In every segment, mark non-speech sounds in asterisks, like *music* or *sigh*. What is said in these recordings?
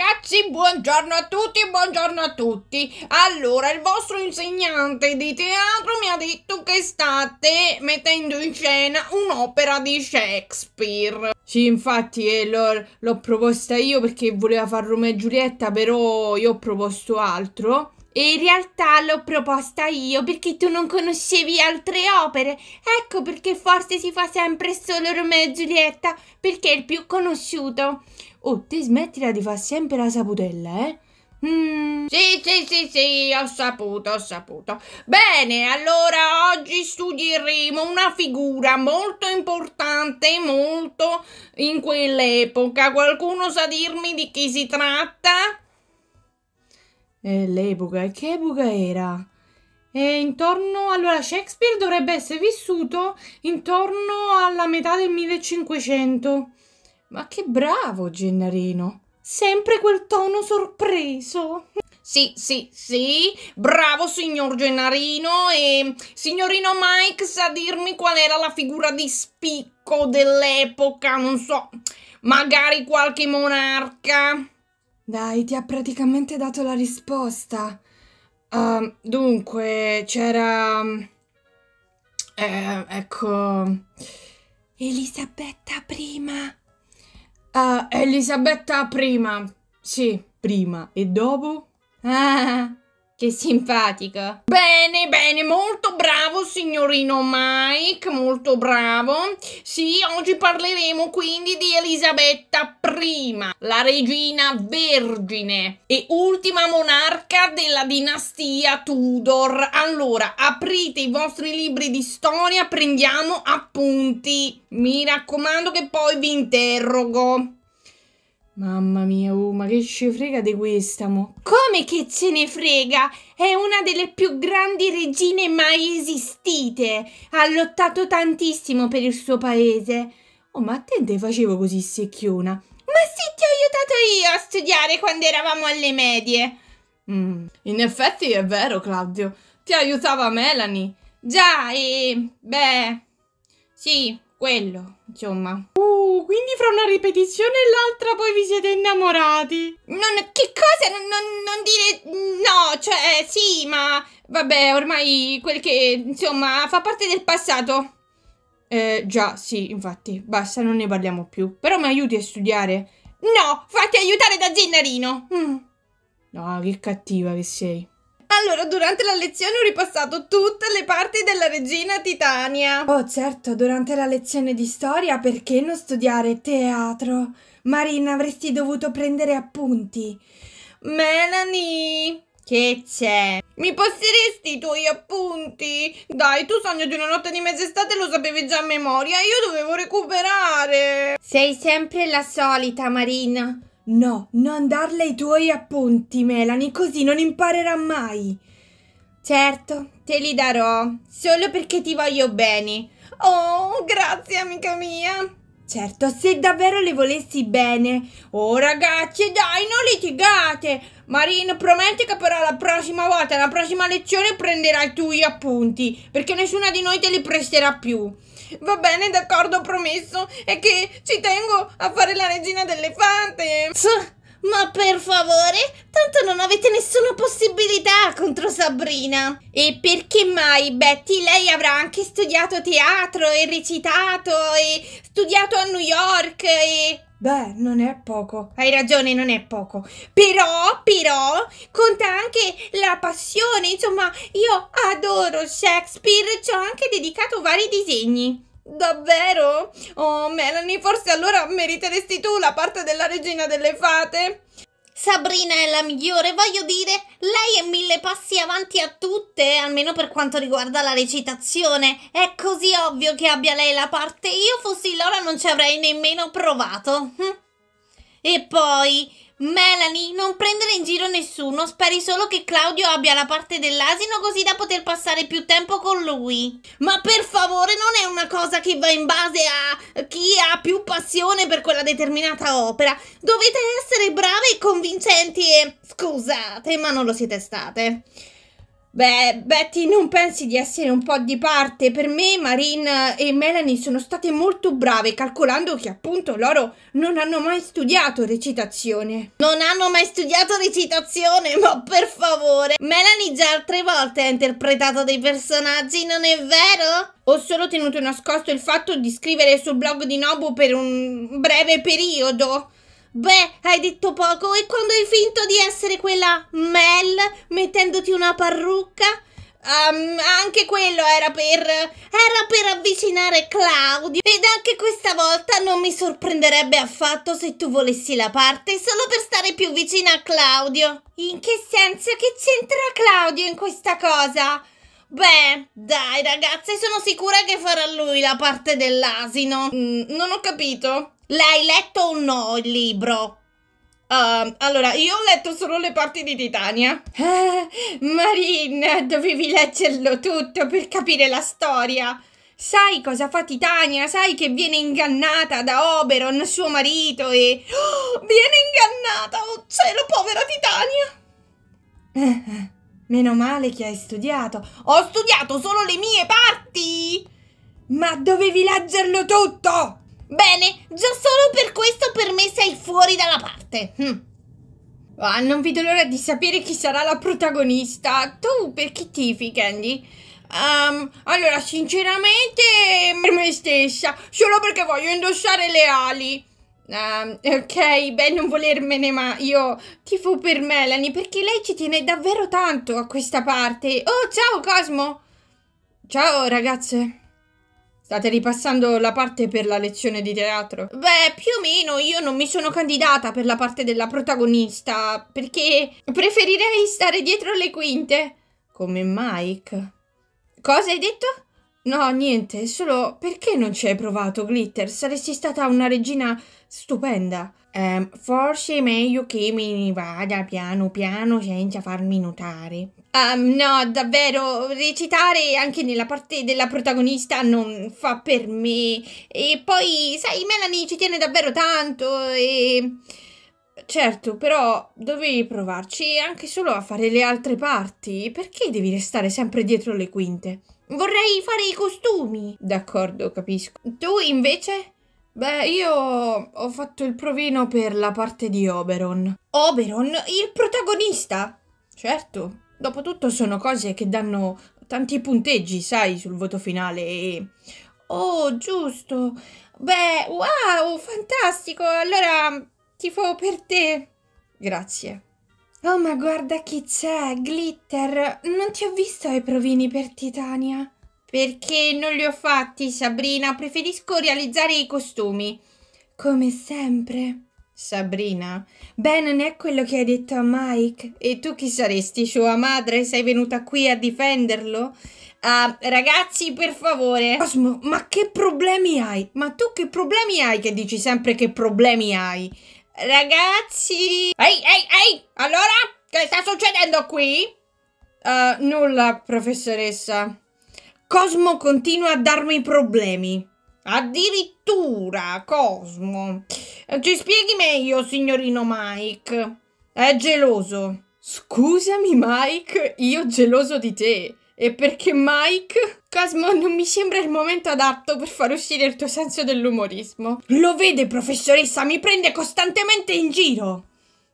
ragazzi, buongiorno a tutti, buongiorno a tutti. Allora, il vostro insegnante di teatro mi ha detto che state mettendo in scena un'opera di Shakespeare. Sì, infatti eh, l'ho proposta io perché voleva far Romeo e Giulietta, però io ho proposto altro. E in realtà l'ho proposta io perché tu non conoscevi altre opere. Ecco perché forse si fa sempre solo Romeo e Giulietta, perché è il più conosciuto. Oh, te smettila di fare sempre la saputella, eh? Mm. Sì, sì, sì, sì, ho saputo, ho saputo. Bene, allora oggi studieremo una figura molto importante, molto in quell'epoca. Qualcuno sa dirmi di chi si tratta? Eh, e l'epoca, che epoca era? E intorno, allora Shakespeare dovrebbe essere vissuto intorno alla metà del 1500. Ma che bravo Gennarino! Sempre quel tono sorpreso! Sì, sì, sì, bravo signor Gennarino e signorino Mike sa dirmi qual era la figura di spicco dell'epoca, non so, magari qualche monarca. Dai, ti ha praticamente dato la risposta. Uh, dunque, c'era... Mm, eh, ecco... Elisabetta prima. Uh, Elisabetta prima. Sì, prima. E dopo? Ah. Che simpatica. Bene, bene, molto bravo signorino Mike, molto bravo. Sì, oggi parleremo quindi di Elisabetta I, la regina vergine e ultima monarca della dinastia Tudor. Allora, aprite i vostri libri di storia, prendiamo appunti. Mi raccomando che poi vi interrogo. Mamma mia, oh, ma che ci frega di questa, mo? Come che ce ne frega? È una delle più grandi regine mai esistite. Ha lottato tantissimo per il suo paese. Oh, ma a te te facevo così secchiona. Ma sì, ti ho aiutato io a studiare quando eravamo alle medie. Mm, in effetti è vero, Claudio. Ti aiutava Melanie. Già, e... beh... Sì, quello, insomma. Uh, quindi fra una ripetizione e l'altra poi vi siete innamorati. Non, che cosa? Non, non, non, dire no, cioè sì, ma vabbè, ormai quel che, insomma, fa parte del passato. Eh, già, sì, infatti, basta, non ne parliamo più. Però mi aiuti a studiare? No, fatti aiutare da Zinnarino. Mm. No, che cattiva che sei. Allora, durante la lezione ho ripassato tutte le parti della regina Titania. Oh, certo, durante la lezione di storia perché non studiare teatro? Marina, avresti dovuto prendere appunti. Melanie, che c'è? Mi passeresti i tuoi appunti? Dai, tu sogno di una notte di mezz'estate lo sapevi già a memoria, io dovevo recuperare. Sei sempre la solita, Marina. No, non darle i tuoi appunti, Melanie, così non imparerà mai. Certo, te li darò, solo perché ti voglio bene. Oh, grazie, amica mia. Certo, se davvero le volessi bene. Oh, ragazzi, dai, non litigate. Marin, prometti che però la prossima volta, la prossima lezione, prenderai tu gli appunti, perché nessuna di noi te li presterà più. Va bene, d'accordo, promesso. È che ci tengo a fare la regina dell'elefante. Ma per favore, tanto non avete nessuna possibilità contro Sabrina. E perché mai, Betty? Lei avrà anche studiato teatro e recitato e studiato a New York e... Beh, non è poco. Hai ragione, non è poco. Però, però, conta anche la passione. Insomma, io adoro Shakespeare, ci ho anche dedicato vari disegni. Davvero? Oh, Melanie, forse allora meriteresti tu la parte della regina delle fate? Sabrina è la migliore, voglio dire, lei è mille passi avanti a tutte, almeno per quanto riguarda la recitazione. È così ovvio che abbia lei la parte, io fossi Lola non ci avrei nemmeno provato. Hm? E poi, Melanie, non prendere in giro nessuno, speri solo che Claudio abbia la parte dell'asino così da poter passare più tempo con lui. Ma per favore, non è una cosa che va in base a chi ha più passione per quella determinata opera. Dovete essere brave e convincenti e... Scusate, ma non lo siete state. Beh, Betty, non pensi di essere un po' di parte? Per me, Marine e Melanie sono state molto brave, calcolando che appunto loro non hanno mai studiato recitazione. Non hanno mai studiato recitazione? Ma per favore! Melanie già altre volte ha interpretato dei personaggi, non è vero? Ho solo tenuto nascosto il fatto di scrivere sul blog di Nobu per un breve periodo. Beh, hai detto poco e quando hai finto di essere quella Mel mettendoti una parrucca? Um, anche quello era per... era per avvicinare Claudio ed anche questa volta non mi sorprenderebbe affatto se tu volessi la parte solo per stare più vicina a Claudio. In che senso? Che c'entra Claudio in questa cosa? Beh, dai ragazzi, sono sicura che farà lui la parte dell'asino. Mm, non ho capito. L'hai letto o no il libro? Uh, allora, io ho letto solo le parti di Titania. Ah, eh, Marina, dovevi leggerlo tutto per capire la storia. Sai cosa fa Titania? Sai che viene ingannata da Oberon, suo marito, e... Oh, viene ingannata! Oh cielo, povera Titania! Ah, meno male che hai studiato. Ho studiato solo le mie parti! Ma dovevi leggerlo tutto! Bene, già solo per questo per me sei fuori dalla parte. Hm. Ah, non vedo l'ora di sapere chi sarà la protagonista. Tu per chi tifi, Candy? Um, allora, sinceramente, per me stessa, solo perché voglio indossare le ali. Um, ok, beh, non volermene, ma io tifo per Melanie perché lei ci tiene davvero tanto a questa parte. Oh, ciao Cosmo! Ciao ragazze. State ripassando la parte per la lezione di teatro? Beh, più o meno io non mi sono candidata per la parte della protagonista, perché preferirei stare dietro le quinte. Come Mike. Cosa hai detto? No, niente, solo perché non ci hai provato, Glitter? Saresti stata una regina stupenda. Ehm, forse è meglio che me ne vada piano piano senza farmi notare. Um, no, davvero, recitare anche nella parte della protagonista non fa per me. E poi, sai, Melanie ci tiene davvero tanto e... Certo, però dovevi provarci anche solo a fare le altre parti. Perché devi restare sempre dietro le quinte? Vorrei fare i costumi. D'accordo, capisco. Tu invece? Beh, io ho fatto il provino per la parte di Oberon. Oberon, il protagonista? Certo, Dopotutto sono cose che danno tanti punteggi, sai, sul voto finale e... Oh, giusto! Beh, wow, fantastico! Allora, tifo per te! Grazie. Oh, ma guarda chi c'è, Glitter! Non ti ho visto ai provini per Titania. Perché non li ho fatti, Sabrina. Preferisco realizzare i costumi. Come sempre. Sabrina. Beh, non è quello che hai detto a Mike. E tu chi saresti, sua madre? Sei venuta qui a difenderlo? Uh, ragazzi, per favore. Cosmo, ma che problemi hai? Ma tu che problemi hai che dici sempre che problemi hai? Ragazzi. Ehi, ehi, ehi. Allora, che sta succedendo qui? Uh, nulla, professoressa. Cosmo continua a darmi problemi. Addirittura, Cosmo. Eh, ci spieghi meglio, signorino Mike. È geloso. Scusami, Mike, io geloso di te. E perché Mike? Cosmo, non mi sembra il momento adatto per far uscire il tuo senso dell'umorismo. Lo vede, professoressa, mi prende costantemente in giro.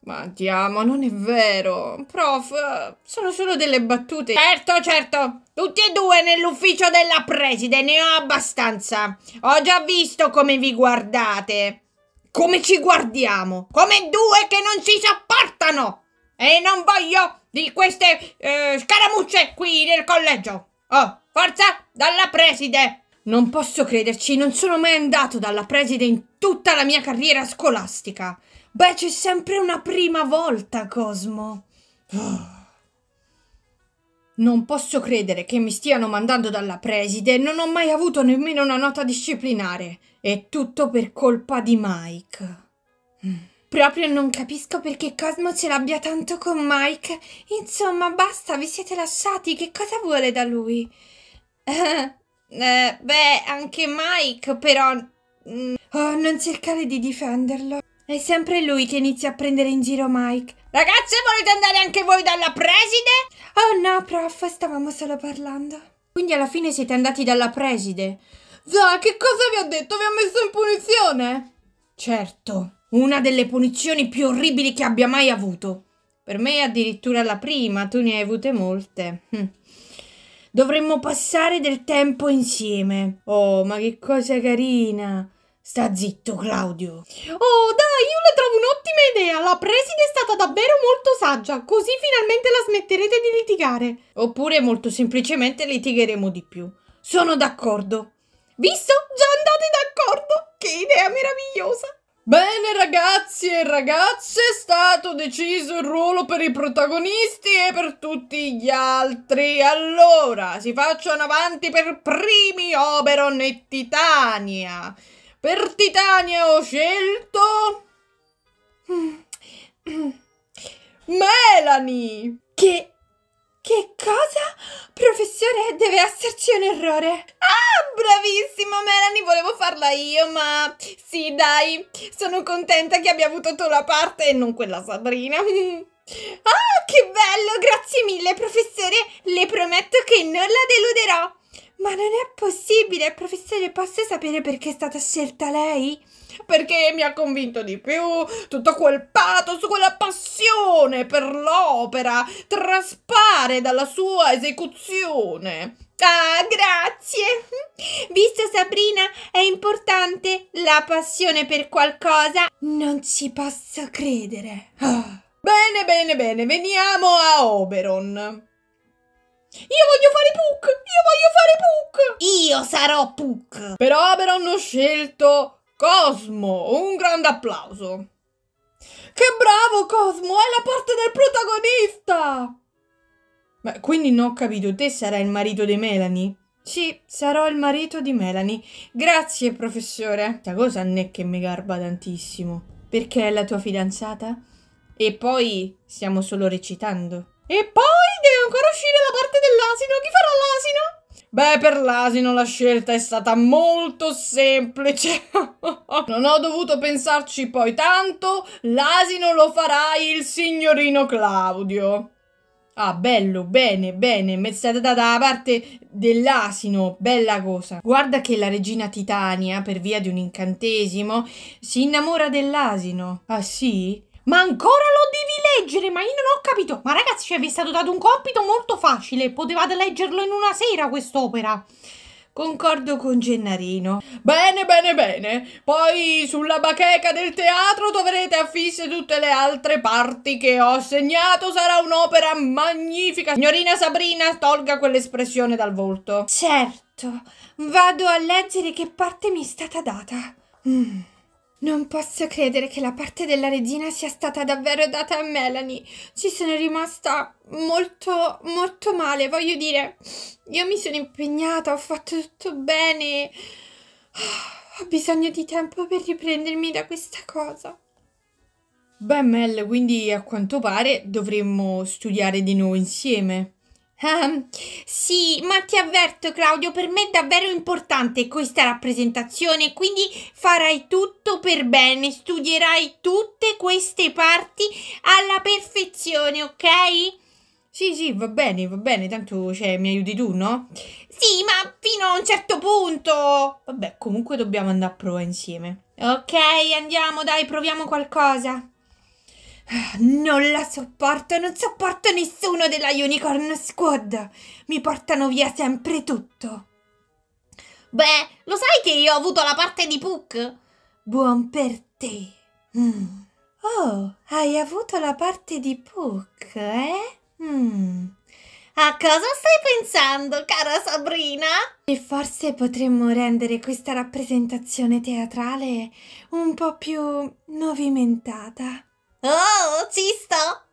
Ma andiamo, non è vero. Prof, eh, sono solo delle battute. Certo, certo. Tutti e due nell'ufficio della preside, ne ho abbastanza. Ho già visto come vi guardate. Come ci guardiamo? Come due che non si sopportano. E non voglio di queste eh, scaramucce qui nel collegio. Oh, forza, dalla preside. Non posso crederci, non sono mai andato dalla preside in tutta la mia carriera scolastica. Beh, c'è sempre una prima volta, Cosmo. Oh. Non posso credere che mi stiano mandando dalla preside, non ho mai avuto nemmeno una nota disciplinare. È tutto per colpa di Mike. Mm. Proprio non capisco perché Cosmo ce l'abbia tanto con Mike. Insomma, basta, vi siete lasciati, che cosa vuole da lui? Eh, *laughs* eh, beh, anche Mike, però... Mm, oh, non cercare di difenderlo. È sempre lui che inizia a prendere in giro Mike. Ragazze, volete andare anche voi dalla preside? Oh no, prof, stavamo solo parlando. Quindi alla fine siete andati dalla preside. Zah, che cosa vi ha detto? Vi ha messo in punizione? Certo, una delle punizioni più orribili che abbia mai avuto. Per me addirittura la prima, tu ne hai avute molte. Hm. Dovremmo passare del tempo insieme. Oh, ma che cosa carina. Sta zitto, Claudio. Oh, dai, io la trovo un'ottima idea. La preside è stata davvero molto saggia, così finalmente la smetterete di litigare. Oppure molto semplicemente litigheremo di più. Sono d'accordo. Visto? Già andate d'accordo? Che idea meravigliosa! Bene ragazzi e ragazze, è stato deciso il ruolo per i protagonisti e per tutti gli altri. Allora, si facciano avanti per primi Oberon e Titania. Per Titania ho scelto... Melanie! Che... Che cosa? Professore, deve esserci un errore. Ah, bravissima Melanie, volevo farla io, ma... Sì, dai, sono contenta che abbia avuto tu la parte e non quella Sabrina. *laughs* ah, che bello, grazie mille, professore. Le prometto che non la deluderò. Ma non è possibile, professore, posso sapere perché è stata scelta lei? Perché mi ha convinto di più tutto quel pathos, quella passione per l'opera traspare dalla sua esecuzione. Ah, grazie! Visto Sabrina, è importante la passione per qualcosa. Non ci posso credere. Oh. Bene, bene, bene, veniamo a Oberon. Io voglio fare Puck! Io voglio fare Puck! Io sarò Puck! Però però hanno scelto Cosmo! Un grande applauso! Che bravo Cosmo! È la parte del protagonista! Ma quindi non ho capito, te sarai il marito di Melanie? Sì, sarò il marito di Melanie. Grazie, professore. Questa cosa non è che mi garba tantissimo. Perché è la tua fidanzata? E poi stiamo solo recitando. E poi devi ancora uscire Beh, per l'asino la scelta è stata molto semplice. *laughs* non ho dovuto pensarci poi tanto. L'asino lo farà il signorino Claudio. Ah, bello, bene, bene, mi è parte dell'asino, bella cosa. Guarda che la regina Titania, per via di un incantesimo, si innamora dell'asino. Ah sì? Ma ancora lo devi leggere, ma io non capito, ma ragazzi, cioè, vi è stato dato un compito molto facile, potevate leggerlo in una sera quest'opera. Concordo con Gennarino. Bene, bene, bene. Poi sulla bacheca del teatro dovrete affisse tutte le altre parti che ho segnato. Sarà un'opera magnifica. Signorina Sabrina, tolga quell'espressione dal volto. Certo, vado a leggere che parte mi è stata data. Mmm. Non posso credere che la parte della regina sia stata davvero data a Melanie. Ci sono rimasta molto, molto male. Voglio dire, io mi sono impegnata, ho fatto tutto bene. Ah, ho bisogno di tempo per riprendermi da questa cosa. Beh, Mel, quindi a quanto pare dovremmo studiare di nuovo insieme. Um, sì, ma ti avverto Claudio, per me è davvero importante questa rappresentazione, quindi farai tutto per bene, studierai tutte queste parti alla perfezione, ok? Sì, sì, va bene, va bene, tanto cioè, mi aiuti tu, no? Sì, ma fino a un certo punto! Vabbè, comunque dobbiamo andare a prova insieme. Ok, andiamo, dai, proviamo qualcosa. Non la sopporto, non sopporto nessuno della Unicorn Squad. Mi portano via sempre tutto. Beh, lo sai che io ho avuto la parte di Puck? Buon per te. Mm. Oh, hai avuto la parte di Puck, eh? Mm. A cosa stai pensando, cara Sabrina? E forse potremmo rendere questa rappresentazione teatrale un po' più movimentata. O, czysto!